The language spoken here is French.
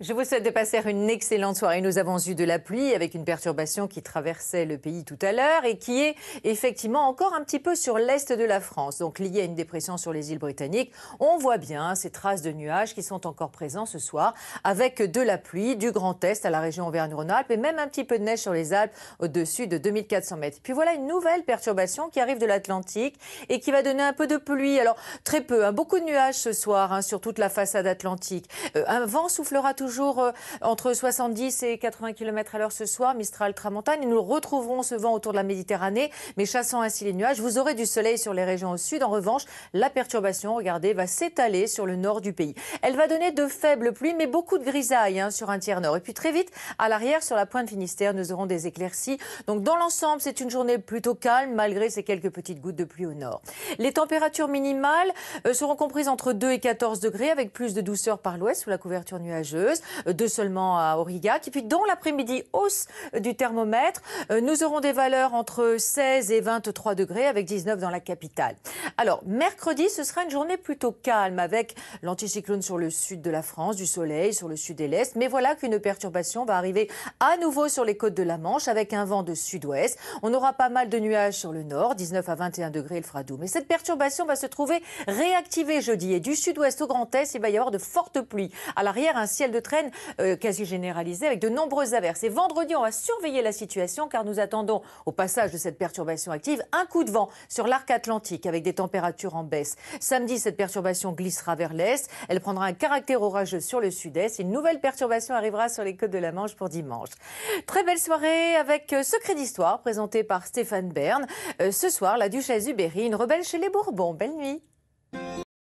Je vous souhaite de passer une excellente soirée. Nous avons eu de la pluie avec une perturbation qui traversait le pays tout à l'heure et qui est effectivement encore un petit peu sur l'est de la France, donc liée à une dépression sur les îles britanniques. On voit bien ces traces de nuages qui sont encore présents ce soir avec de la pluie du Grand Est à la région Auvergne-Rhône-Alpes et même un petit peu de neige sur les Alpes au-dessus de 2400 mètres. Puis voilà une nouvelle perturbation qui arrive de l'Atlantique et qui va donner un peu de pluie. Alors très peu, hein. beaucoup de nuages ce soir hein, sur toute la façade atlantique. Euh, un vent soufflera tout toujours euh, entre 70 et 80 km à l'heure ce soir, Mistral Tramontagne. nous retrouverons ce vent autour de la Méditerranée, mais chassant ainsi les nuages. Vous aurez du soleil sur les régions au sud. En revanche, la perturbation, regardez, va s'étaler sur le nord du pays. Elle va donner de faibles pluies, mais beaucoup de grisailles hein, sur un tiers nord. Et puis très vite, à l'arrière, sur la pointe Finistère, nous aurons des éclaircies. Donc dans l'ensemble, c'est une journée plutôt calme, malgré ces quelques petites gouttes de pluie au nord. Les températures minimales euh, seront comprises entre 2 et 14 degrés, avec plus de douceur par l'ouest sous la couverture nuageuse. Euh, deux seulement à Aurillac. Et puis dans l'après-midi, hausse du thermomètre. Euh, nous aurons des valeurs entre 16 et 23 degrés avec 19 dans la capitale. Alors, mercredi, ce sera une journée plutôt calme avec l'anticyclone sur le sud de la France, du soleil sur le sud et l'est. Mais voilà qu'une perturbation va arriver à nouveau sur les côtes de la Manche avec un vent de sud-ouest. On aura pas mal de nuages sur le nord, 19 à 21 degrés, il fera doux. Mais cette perturbation va se trouver réactivée jeudi et du sud-ouest au grand est, il va y avoir de fortes pluies. À l'arrière, un ciel de traîne euh, quasi généralisée avec de nombreuses averses. Et vendredi, on va surveiller la situation car nous attendons au passage de cette perturbation active un coup de vent sur l'arc atlantique avec des températures en baisse. Samedi, cette perturbation glissera vers l'est. Elle prendra un caractère orageux sur le sud-est. Une nouvelle perturbation arrivera sur les côtes de la Manche pour dimanche. Très belle soirée avec euh, Secret d'Histoire présenté par Stéphane Bern. Euh, ce soir, la duchesse Ubéry, une rebelle chez les Bourbons. Belle nuit.